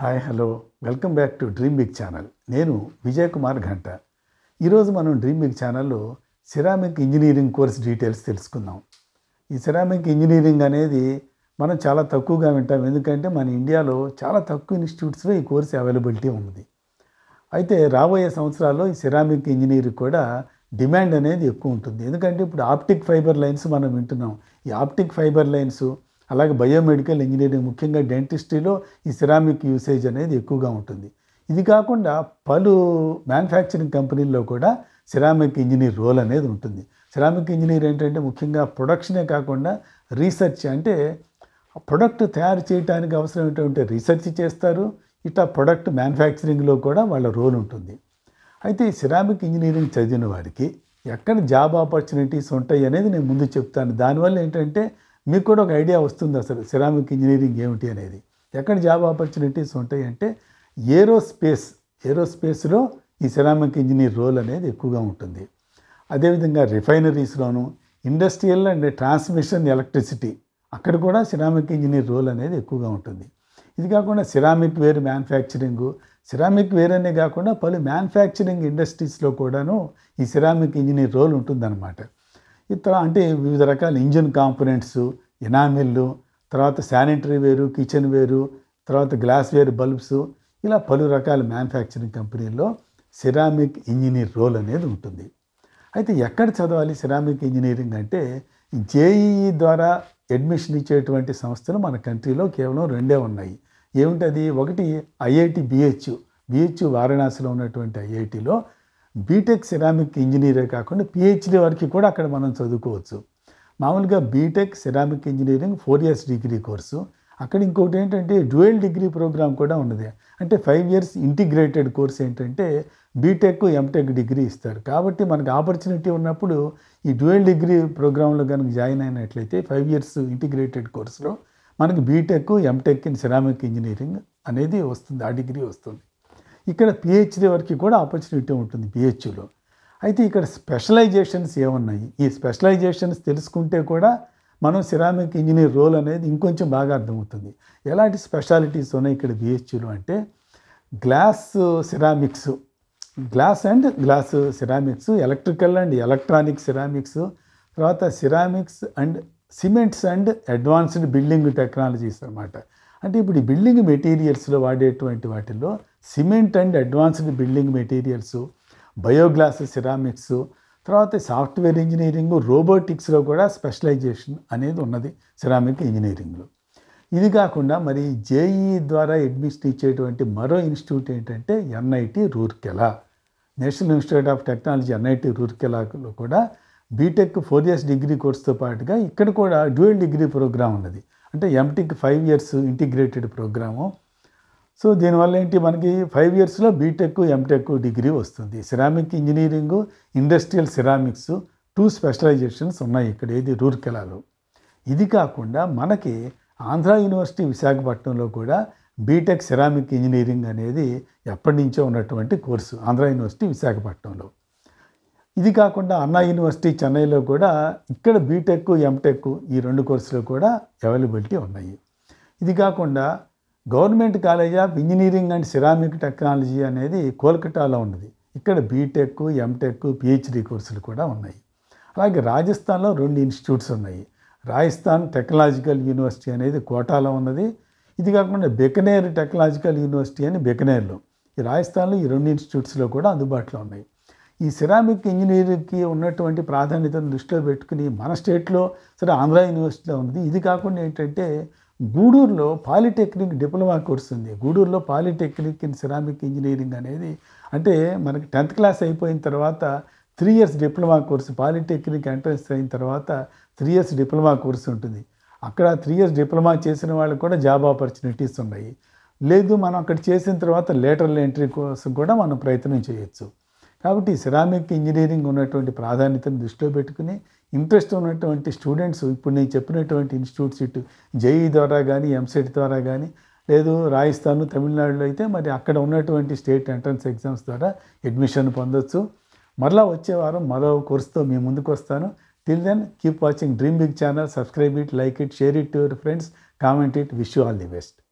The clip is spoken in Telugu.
hi hello welcome back to dream big channel నేను విజయ్ కుమార్ ఘంట ఈరోజు మనం డ్రీమ్ బిగ్ ఛానల్లో సిరామిక్ ఇంజనీరింగ్ కోర్స్ డీటెయిల్స్ తెలుసుకుందాం ఈ సిరామిక్ ఇంజనీరింగ్ అనేది మనం చాలా తక్కువగా వింటాం ఎందుకంటే మన ఇండియాలో చాలా తక్కువ ఇన్స్టిట్యూట్స్లో ఈ కోర్సు అవైలబిలిటీ ఉంది అయితే రాబోయే సంవత్సరాల్లో ఈ సిరామిక్ ఇంజనీరింగ్ కూడా డిమాండ్ అనేది ఎక్కువ ఉంటుంది ఎందుకంటే ఇప్పుడు ఆప్టిక్ ఫైబర్ లైన్స్ మనం వింటున్నాం ఈ ఆప్టిక్ ఫైబర్ లైన్స్ అలాగే బయోమెడికల్ ఇంజనీరింగ్ ముఖ్యంగా డెంటిస్ట్రీలో ఈ సిరామిక్ యూసేజ్ అనేది ఎక్కువగా ఉంటుంది ఇది కాకుండా పలు మ్యానుఫ్యాక్చరింగ్ కంపెనీల్లో కూడా సిరామిక్ ఇంజనీర్ రోల్ అనేది ఉంటుంది సిరామిక్ ఇంజనీర్ ఏంటంటే ముఖ్యంగా ప్రొడక్షనే కాకుండా రీసెర్చ్ అంటే ప్రొడక్ట్ తయారు చేయడానికి అవసరమైనటువంటి రీసెర్చ్ చేస్తారు ఇట్లా ప్రొడక్ట్ మ్యానుఫ్యాక్చరింగ్లో కూడా వాళ్ళ రోల్ ఉంటుంది అయితే ఈ సిరామిక్ ఇంజనీరింగ్ చదివిన వారికి ఎక్కడ జాబ్ ఆపర్చునిటీస్ ఉంటాయి అనేది నేను ముందు చెప్తాను దానివల్ల ఏంటంటే మీకు కూడా ఒక ఐడియా వస్తుంది అసలు సిరామిక్ ఇంజనీరింగ్ ఏమిటి అనేది ఎక్కడ జాబ్ ఆపర్చునిటీస్ ఉంటాయి అంటే ఏరోస్పేస్ ఏరోస్పేస్లో ఈ సిరామిక్ ఇంజనీర్ రోల్ అనేది ఎక్కువగా ఉంటుంది అదేవిధంగా రిఫైనరీస్లోను ఇండస్ట్రియల్ అండ్ ట్రాన్స్మిషన్ ఎలక్ట్రిసిటీ అక్కడ కూడా సిరామిక్ ఇంజనీర్ రోల్ అనేది ఎక్కువగా ఉంటుంది ఇది కాకుండా ceramic ware manufacturing ceramic ware అనే కాకుండా పలు మ్యానుఫ్యాక్చరింగ్ ఇండస్ట్రీస్లో కూడాను ఈ సిరామిక్ ఇంజనీర్ రోల్ ఉంటుందన్నమాట ఇతర అంటే వివిధ రకాల ఇంజిన్ కాంపోనెంట్స్ ఎనామిల్లు తర్వాత శానిటరీ వేరు కిచెన్ వేరు తర్వాత గ్లాస్ వేర్ బల్బ్స్ ఇలా పలు రకాల మ్యానుఫ్యాక్చరింగ్ కంపెనీల్లో సిరామిక్ ఇంజనీర్ రోల్ అనేది ఉంటుంది అయితే ఎక్కడ చదవాలి సిరామిక్ ఇంజనీరింగ్ అంటే జేఈఈ ద్వారా అడ్మిషన్ ఇచ్చేటువంటి సంస్థలు మన కంట్రీలో కేవలం రెండే ఉన్నాయి ఏమిటది ఒకటి ఐఐటి బిహెచ్యు బిహెచ్యు వారణాసిలో ఉన్నటువంటి ఐఐటిలో బీటెక్ సిరామిక్ ఇంజనీరే కాకుండా పిహెచ్డి వరకు కూడా అక్కడ మనం చదువుకోవచ్చు మామూలుగా BTech ceramic engineering four years degree course అక్కడ ఇంకోటి ఏంటంటే డ్యూయల్ డిగ్రీ ప్రోగ్రామ్ కూడా ఉన్నది అంటే ఫైవ్ ఇయర్స్ ఇంటిగ్రేటెడ్ కోర్స్ ఏంటంటే బీటెక్ ఎంటెక్ డిగ్రీ ఇస్తారు కాబట్టి మనకు ఆపర్చునిటీ ఉన్నప్పుడు ఈ డ్యూయల్ డిగ్రీ ప్రోగ్రాంలో కనుక జాయిన్ అయినట్లయితే ఫైవ్ ఇయర్స్ ఇంటిగ్రేటెడ్ కోర్సులో మనకి BTech MTech in ceramic engineering అనేది వస్తుంది ఆ డిగ్రీ వస్తుంది ఇక్కడ పిహెచ్డీ వరకు కూడా ఆపర్చునిటీ ఉంటుంది పిహెచ్లో అయితే ఇక్కడ స్పెషలైజేషన్స్ ఏమున్నాయి ఈ స్పెషలైజేషన్స్ తెలుసుకుంటే కూడా మనం సిరామిక్ ఇంజనీర్ రోల్ అనేది ఇంకొంచెం బాగా అర్థమవుతుంది ఎలాంటి స్పెషాలిటీస్ ఉన్నాయి ఇక్కడ బిహెచ్యూలో అంటే glass ceramics glass and glass ceramics electrical and electronic ceramics తర్వాత ceramics and cements and advanced building technologies అనమాట అంటే ఇప్పుడు ఈ బిల్డింగ్ మెటీరియల్స్లో వాడేటువంటి వాటిల్లో cement and advanced building materials bioglass ceramics తర్వాత సాఫ్ట్వేర్ ఇంజనీరింగ్ రోబోటిక్స్లో కూడా స్పెషలైజేషన్ అనేది ఉన్నది సిరామిక్ ఇంజనీరింగ్లో ఇది కాకుండా మరి జేఈ ద్వారా అడ్మిషన్ ఇచ్చేటువంటి మరో ఇన్స్టిట్యూట్ ఏంటంటే NIT Rourkela national institute of technology NIT రూర్కెలాలో కూడా బీటెక్ ఫోర్ ఇయర్స్ డిగ్రీ కోర్స్తో పాటుగా ఇక్కడ కూడా డ్యూయల్ డిగ్రీ ప్రోగ్రామ్ ఉన్నది అంటే MTech five years integrated programme so దీనివల్ల ఏంటి మనకి ఫైవ్ ఇయర్స్లో బీటెక్ ఎంటెక్ డిగ్రీ వస్తుంది ceramic engineering industrial ceramics two specialisations ఉన్నాయి ఇక్కడ ఏది రూర్కెలాలో ఇది కాకుండా మనకి ఆంధ్ర యూనివర్సిటీ విశాఖపట్నంలో కూడా బీటెక్ సిరామిక్ ఇంజనీరింగ్ అనేది ఎప్పటి నుంచో ఉన్నటువంటి కోర్సు ఆంధ్ర యూనివర్సిటీ విశాఖపట్నంలో ఇది కాకుండా అన్నా యూనివర్సిటీ చెన్నైలో కూడా ఇక్కడ బీటెక్ ఎంటెక్ ఈ రెండు కోర్సులు కూడా అవైలబిలిటీ ఉన్నాయి ఇది కాకుండా government college of engineering and ceramic technology అనేది కోల్కటాలో ఉన్నది ఇక్కడ బీటెక్ ఎంటెక్ పిహెచ్డీ కోర్సులు కూడా ఉన్నాయి అలాగే రాజస్థాన్లో రెండు ఇన్స్టిట్యూట్స్ ఉన్నాయి రాజస్థాన్ టెక్నాలజికల్ యూనివర్సిటీ అనేది కోటాలో ఉన్నది ఇది కాకుండా బెకనేర్ టెక్నాలజికల్ యూనివర్సిటీ అని బెకనేర్లో ఈ రాజస్థాన్లో ఈ రెండు ఇన్స్టిట్యూట్స్లో కూడా అందుబాటులో ఉన్నాయి ఈ సిరామిక్ ఇంజనీరింగ్కి ఉన్నటువంటి ప్రాధాన్యతను దృష్టిలో పెట్టుకుని మన స్టేట్లో సరే ఆంధ్ర యూనివర్సిటీలో ఉంది ఇది కాకుండా ఏంటంటే గూడూరులో పాలిటెక్నిక్ డిప్లొమా కోర్స్ ఉంది గూడూరులో పాలిటెక్నిక్ ఇన్ సిరామిక్ ఇంజనీరింగ్ అనేది అంటే మనకి టెన్త్ క్లాస్ అయిపోయిన తర్వాత three years diploma course polytechnic entrance అయిన తర్వాత త్రీ ఇయర్స్ డిప్లొమా కోర్సు ఉంటుంది అక్కడ త్రీ ఇయర్స్ డిప్లొమా చేసిన వాళ్ళకి కూడా జాబ్ ఆపర్చునిటీస్ ఉన్నాయి లేదు మనం అక్కడ చేసిన తర్వాత లేటర్ ఎంట్రీ కోసం కూడా మనం ప్రయత్నం చేయొచ్చు కాబట్టి సిరామిక్ ఇంజనీరింగ్ ఉన్నటువంటి ప్రాధాన్యతను దృష్టిలో పెట్టుకుని ఇంట్రెస్ట్ ఉన్నటువంటి స్టూడెంట్స్ ఇప్పుడు నేను చెప్పినటువంటి ఇన్స్టిట్యూట్స్ ఇటు జేఈ ద్వారా కానీ ఎంసెట్ ద్వారా కానీ లేదు రాజస్థాన్ తమిళనాడులో అయితే మరి అక్కడ ఉన్నటువంటి స్టేట్ ఎంట్రన్స్ ఎగ్జామ్స్ ద్వారా అడ్మిషన్ పొందొచ్చు మరలా వచ్చే వారం మరో కోర్సుతో మీ ముందుకు వస్తాను till then keep watching Dream big channel subscribe it like it share it to your friends comment it wish all the best